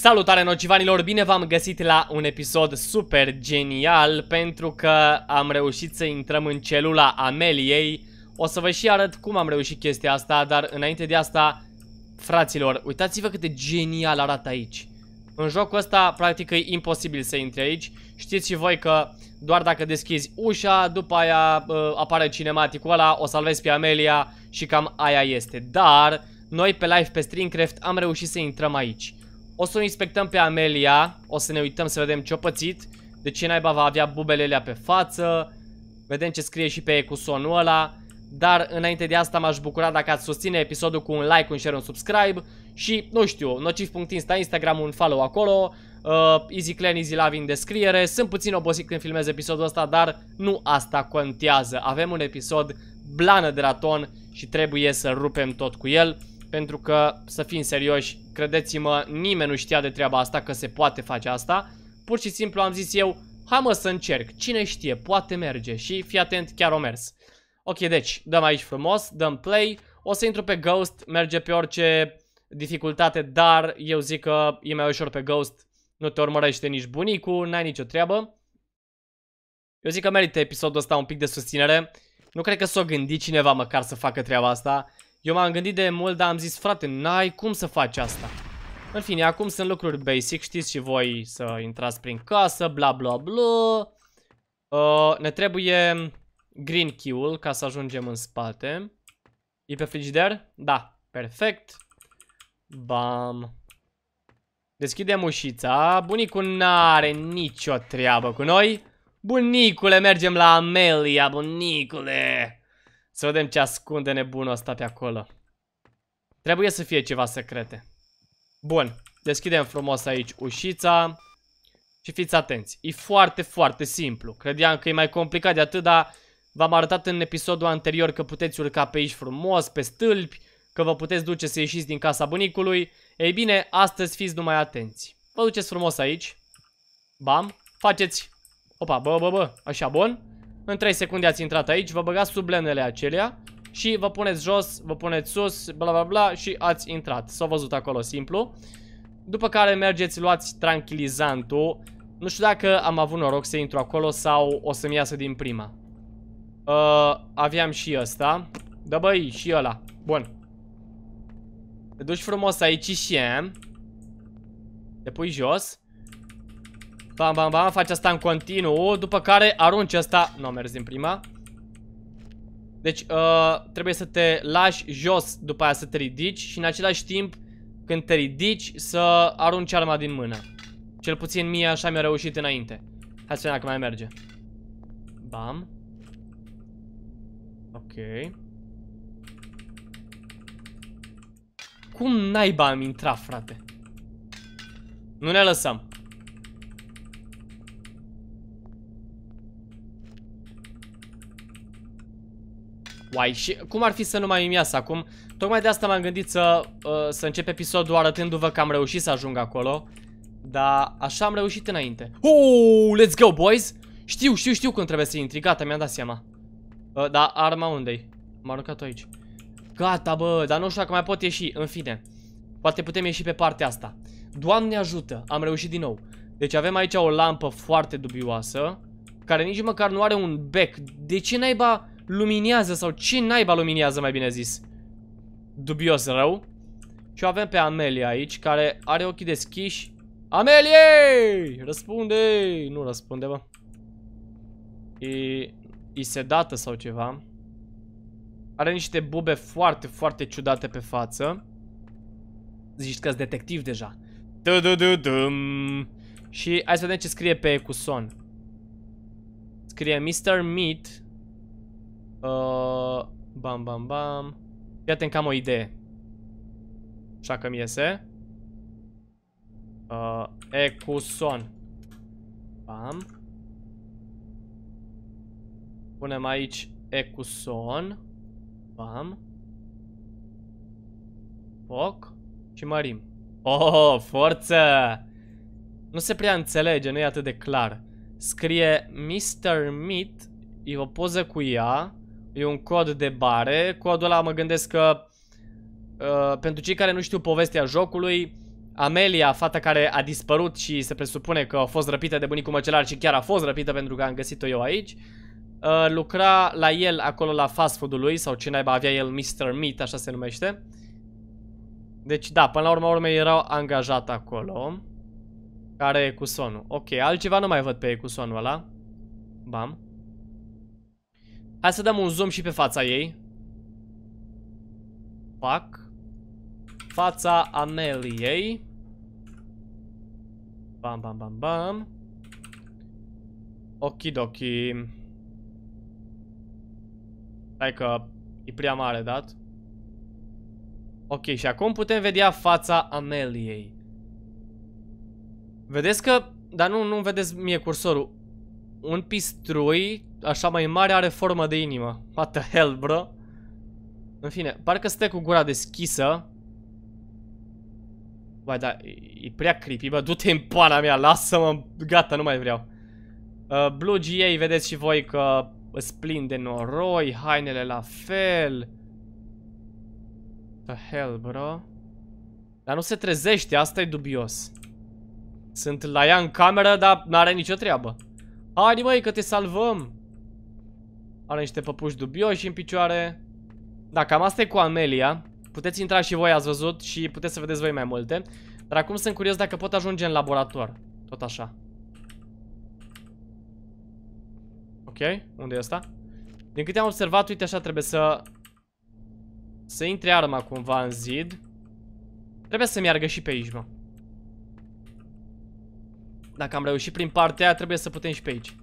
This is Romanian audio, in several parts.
Salutare nocivanilor, bine v-am găsit la un episod super genial pentru că am reușit să intrăm în celula Ameliei. O să vă și arăt cum am reușit chestia asta, dar înainte de asta, fraților, uitați-vă cât de genial arată aici. În jocul ăsta, practic, e imposibil să intri aici. Știți și voi că doar dacă deschizi ușa, după aia uh, apare cinematicul ăla, o salvezi pe Amelia și cam aia este. Dar, noi pe live pe Streamcraft am reușit să intrăm aici. O să o inspectăm pe Amelia, o să ne uităm să vedem ce-o pățit, de ce naiba va avea bubelele pe față, vedem ce scrie și pe ecusonul ăla, dar înainte de asta m-aș bucura dacă ați susține episodul cu un like, un share, un subscribe și, nu știu, nociv.insta, Instagram, un follow acolo, uh, Easy Clan, Easy Love în descriere. Sunt puțin obosit când filmez episodul ăsta, dar nu asta contează. Avem un episod blană de raton și trebuie să rupem tot cu el. Pentru că, să fim serioși, credeți-mă, nimeni nu știa de treaba asta că se poate face asta. Pur și simplu am zis eu, hai mă să încerc, cine știe, poate merge și fii atent, chiar o mers. Ok, deci, dăm aici frumos, dăm play, o să intru pe Ghost, merge pe orice dificultate, dar eu zic că e mai ușor pe Ghost, nu te urmărește nici bunicul, n-ai nicio treabă. Eu zic că merită episodul ăsta un pic de susținere. Nu cred că s-o gândi cineva măcar să facă treaba asta. Eu m-am gândit de mult, dar am zis, frate, n-ai cum să faci asta. În fine, acum sunt lucruri basic, știți și voi să intrați prin casă, bla bla bla. Uh, ne trebuie green key-ul ca să ajungem în spate. E pe frigider? Da, perfect. Bam. Deschidem ușița. Bunicul n-are nicio treabă cu noi. Bunicule, mergem la Amelia, bunicule. Să vedem ce ascunde nebunul ăsta pe acolo. Trebuie să fie ceva secrete. Bun. Deschidem frumos aici ușița. Și fiți atenți. E foarte, foarte simplu. Credeam că e mai complicat de atât, dar v-am arătat în episodul anterior că puteți urca pe aici frumos, pe stâlpi, că vă puteți duce să ieșiți din casa bunicului. Ei bine, astăzi fiți numai atenți. Vă duceți frumos aici. Bam. Faceți. Opa, bă, bă, bă. Așa, bun. În 3 secunde ați intrat aici, vă băgați sub lenele acelea și vă puneți jos, vă puneți sus, bla bla bla și ați intrat. S-a văzut acolo simplu. După care mergeți, luați tranquilizantul. Nu știu dacă am avut noroc să intru acolo sau o să-mi iasă din prima. Uh, aveam și ăsta. Da băi, și ăla. Bun. Te duci frumos aici și e. Te pui jos. Bam, bam, bam, faci asta în continuu, după care arunci asta. Nu a mers din prima. Deci, uh, trebuie să te lași jos, după aia să te ridici și în același timp, când te ridici, să arunci arma din mână. Cel puțin mie așa mi-a reușit înainte. Hai să vedem dacă mai merge. Bam. Ok. Cum naiba am intrat, frate? Nu ne lăsăm. Uai, și cum ar fi să nu mai îmi iasă acum? Tocmai de asta m-am gândit să, uh, să încep episodul arătându-vă că am reușit să ajung acolo. Dar așa am reușit înainte. Oh, let's go, boys! Știu, știu, știu cum trebuie să intri. Gata, mi-am dat seama. Uh, dar arma unde-i? M-a aruncat aici. Gata, bă, dar nu știu dacă mai pot ieși. În fine, poate putem ieși pe partea asta. Doamne ajută, am reușit din nou. Deci avem aici o lampă foarte dubioasă, care nici măcar nu are un bec. De ce naiba luminează sau ce naiba luminează, mai bine zis. Dubios rău. Și o avem pe Amelia aici, care are ochii deschiși. Amelie! Răspunde! Nu răspunde, bă. E, e sedată sau ceva. Are niște bube foarte, foarte ciudate pe față. Zici că-s detectiv deja. Du -du -du -dum. Și hai să vedem ce scrie pe Ecuson. Scrie Mr. Meat Uh, bam, bam, bam. Fii atent că am o idee. Așa că mi iese. Uh, Ecuson. Bam. Punem aici Ecuson. Bam. Foc. Și mărim. Oh, forță! Nu se prea înțelege, nu e atât de clar. Scrie Mr. Meat, e o poză cu ea. E un cod de bare. Codul ăla mă gândesc că... Uh, pentru cei care nu știu povestea jocului, Amelia, fata care a dispărut și se presupune că a fost răpită de bunicul măcelar și chiar a fost răpită pentru că am găsit-o eu aici, uh, lucra la el acolo la fast food lui sau ce naiba avea el Mr. Meat, așa se numește. Deci da, până la urmă urmei erau angajat acolo. Care e cu sonul? Ok, altceva nu mai văd pe e cu sonul ăla. Bam. Hai să dăm un zoom și pe fața ei. Fac. Fața Ameliei. Bam, bam, bam, bam. Okidoki. Stai că e prea mare dat. Ok, și acum putem vedea fața Ameliei. Vedeți că... Dar nu, nu vedeți mie cursorul. Un pistrui așa mai mare are formă de inimă. What the hell, bro? În fine, parcă stă cu gura deschisă. Vai, da, e, prea creepy, bă, du-te în pana mea, lasă-mă, gata, nu mai vreau. Uh, Blue GA, vedeți și voi că îți plin de noroi, hainele la fel. The hell, bro? Dar nu se trezește, asta e dubios. Sunt la ea în cameră, dar n-are nicio treabă. Hai, măi, că te salvăm! Are niște păpuși dubioși în picioare. Da, cam asta e cu Amelia. Puteți intra și voi, ați văzut și puteți să vedeți voi mai multe. Dar acum sunt curios dacă pot ajunge în laborator. Tot așa. Ok, unde e asta? Din câte am observat, uite așa trebuie să... Să intre arma cumva în zid. Trebuie să meargă și pe aici, mă. Dacă am reușit prin partea aia, trebuie să putem și pe aici.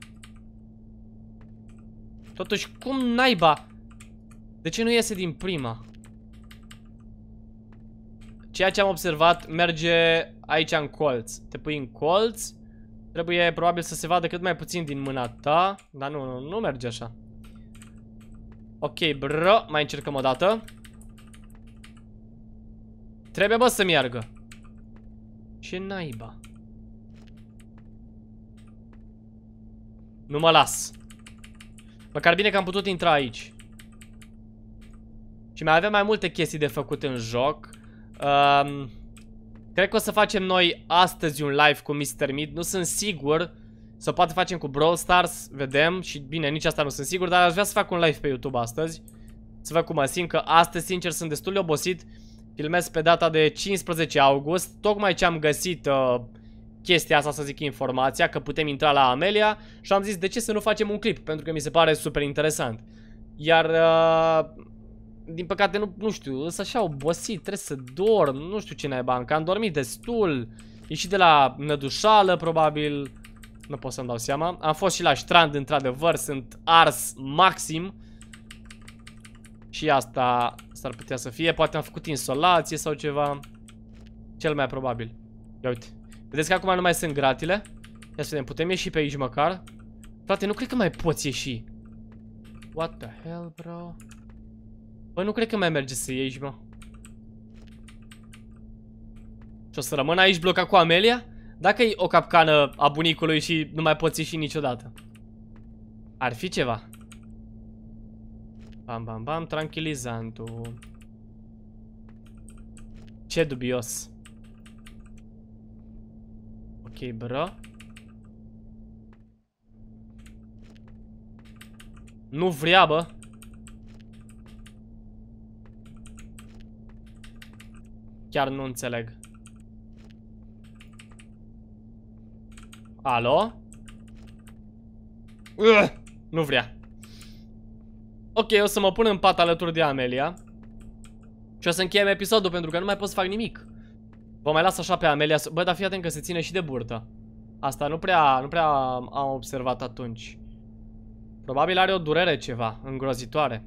Totuși, cum naiba? De ce nu iese din prima? Ceea ce am observat merge aici în colț. Te pui în colț. Trebuie probabil să se vadă cât mai puțin din mâna ta. Dar nu, nu, nu merge așa. Ok, bro. Mai încercăm o dată. Trebuie, bă, să meargă. Ce naiba? Nu mă las. Măcar bine că am putut intra aici. Și mai avem mai multe chestii de făcut în joc. Um, cred că o să facem noi astăzi un live cu Mr. Mid. Nu sunt sigur. Să poate facem cu Brawl Stars, vedem. Și bine, nici asta nu sunt sigur, dar aș vrea să fac un live pe YouTube astăzi. Să văd cum mă simt, că astăzi, sincer, sunt destul de obosit. Filmez pe data de 15 august. Tocmai ce am găsit uh, chestia asta, să zic, informația, că putem intra la Amelia și am zis de ce să nu facem un clip, pentru că mi se pare super interesant. Iar, uh, din păcate, nu, nu știu, sunt așa obosit, trebuie să dorm, nu știu ce naiba, că am dormit destul, ieșit de la nădușală, probabil, nu pot să-mi dau seama. Am fost și la strand, într-adevăr, sunt ars maxim. Și asta s-ar putea să fie, poate am făcut insolație sau ceva, cel mai probabil. Ia uite. Vedeți că acum nu mai sunt gratile? Ia să vedem, putem ieși pe aici măcar? Frate, nu cred că mai poți ieși. What the hell, bro? Bă, nu cred că mai merge să ieși, bă. Și o să rămân aici blocat cu Amelia? Dacă e o capcană a bunicului și nu mai poți ieși niciodată. Ar fi ceva. Bam, bam, bam, tranquilizantul. Ce dubios. Ok, bro. Nu vrea, bă. Chiar nu înțeleg. Alo? Ugh, nu vrea. Ok, o să mă pun în pat alături de Amelia. Și o să încheiem episodul pentru că nu mai pot să fac nimic. Vă mai las așa pe Amelia să... Bă, dar fii atent că se ține și de burtă. Asta nu prea, nu prea am observat atunci. Probabil are o durere ceva, îngrozitoare.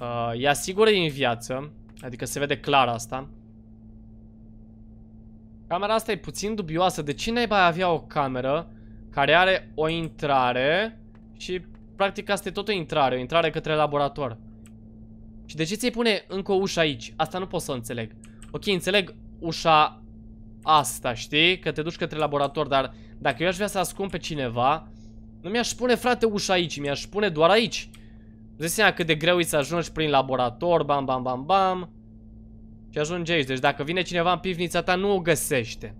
Uh, e asigură din viață, adică se vede clar asta. Camera asta e puțin dubioasă. De ce n-ai mai avea o cameră care are o intrare și practic asta e tot o intrare, o intrare către laborator. Și de ce ți-ai pune încă o ușă aici? Asta nu pot să înțeleg. Ok, înțeleg ușa asta, știi? Că te duci către laborator, dar dacă eu aș vrea să ascund pe cineva, nu mi-aș pune, frate, ușa aici, mi-aș pune doar aici. Îți seama cât de greu e să ajungi prin laborator, bam, bam, bam, bam. Și ajunge aici, deci dacă vine cineva în pivnița ta, nu o găsește.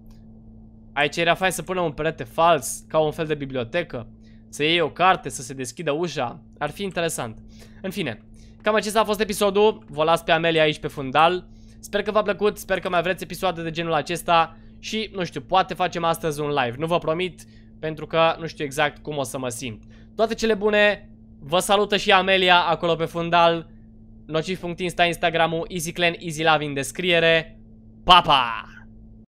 Aici era fain să pună un perete fals, ca un fel de bibliotecă, să iei o carte, să se deschidă ușa, ar fi interesant. În fine, cam acesta a fost episodul, vă las pe Amelia aici pe fundal. Sper că v-a plăcut, sper că mai vreți episoade de genul acesta și, nu știu, poate facem astăzi un live. Nu vă promit, pentru că nu știu exact cum o să mă simt. Toate cele bune, vă salută și Amelia acolo pe fundal, nociv.insta, Instagram-ul, easyclan, easylove în descriere. Pa, pa!